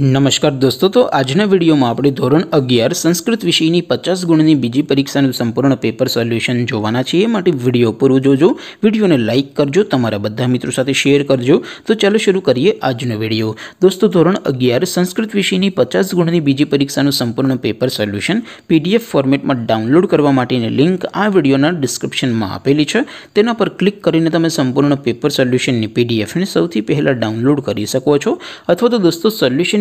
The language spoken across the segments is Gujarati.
नमस्कार दोस्तों तो आज ने वीडियो में आपरे ધોરણ 11 संस्कृत विषयनी 50 ગુણની બીજી પરીક્ષાનું સંપૂર્ણ પેપર સોલ્યુશન જોવાના છે માટે વિડિયો પૂર્વ જોજો વિડિયોને લાઈક કરજો તમારા બધા મિત્રો સાથે શેર કરજો તો ચાલો શરૂ કરીએ આજનો વિડિયો दोस्तों ધોરણ 11 संस्कृत विषयनी 50 ગુણની બીજી પરીક્ષાનું સંપૂર્ણ પેપર સોલ્યુશન PDF ફોર્મેટમાં ડાઉનલોડ કરવા માટેની લિંક આ વિડિયોના ડિસ્ક્રિપ્શનમાં આપેલી છે તેના પર ક્લિક કરીને તમે સંપૂર્ણ પેપર સોલ્યુશનની PDF ને સૌથી પહેલા ડાઉનલોડ કરી શકો છો અથવા તો દોસ્તો સોલ્યુશન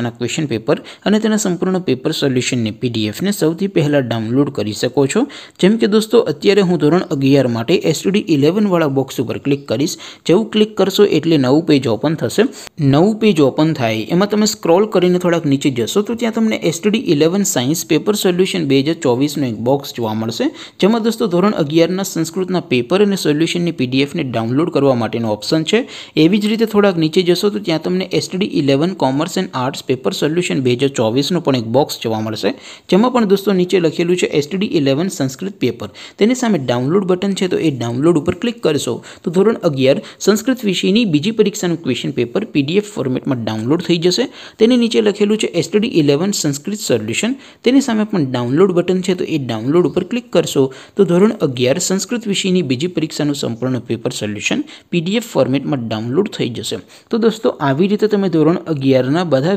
અને ક્વેશ્ચન પેપર અને તેના સંપૂર્ણનો પેપર સોલ્યુશન ને પીડીએફ ને સૌથી પહેલા ડાઉનલોડ કરી શકો છો જેમ કે દોસ્તો અત્યારે હું ધોરણ 11 માટે STD 11 વાળા બોક્સ ઉપર ક્લિક કરીસ જેવું ક્લિક કરશો એટલે નવું પેજ ઓપન થશે નવું પેજ ઓપન થાય એમાં તમે સ્ક્રોલ કરીને થોડક નીચે જશો તો ત્યાં તમને STD 11 સાયન્સ પેપર સોલ્યુશન 2024 નો એક બોક્સ જોવા મળશે જેમ કે દોસ્તો ધોરણ 11 ના સંસ્કૃતના પેપર અને સોલ્યુશન ની પીડીએફ ને ડાઉનલોડ કરવા માટેનો ઓપ્શન છે એવી જ રીતે થોડક નીચે જશો તો ત્યાં તમને STD 11 commerce and arts paper solution 2024 નો પણ એક બોક્સ જોવા મળશે જેમાં પણ દોસ્તો નીચે લખેલું છે STD 11 સંસ્કૃત પેપર તેની સામે ડાઉનલોડ બટન છે તો એ ડાઉનલોડ ઉપર ક્લિક કરશો તો ધોરણ 11 સંસ્કૃત વિષયની બીજી પરીક્ષાનું ક્વેશ્ચન પેપર PDF ફોર્મેટમાં ડાઉનલોડ થઈ જશે તેની નીચે લખેલું છે STD 11 સંસ્કૃત સોલ્યુશન તેની સામે પણ ડાઉનલોડ બટન છે તો એ ડાઉનલોડ ઉપર ક્લિક કરશો તો ધોરણ 11 સંસ્કૃત વિષયની બીજી પરીક્ષાનું સંપૂર્ણ પેપર સોલ્યુશન PDF ફોર્મેટમાં ડાઉનલોડ થઈ જશે તો દોસ્તો આવી જ રીતે તમે ધોરણ 11 ના બધા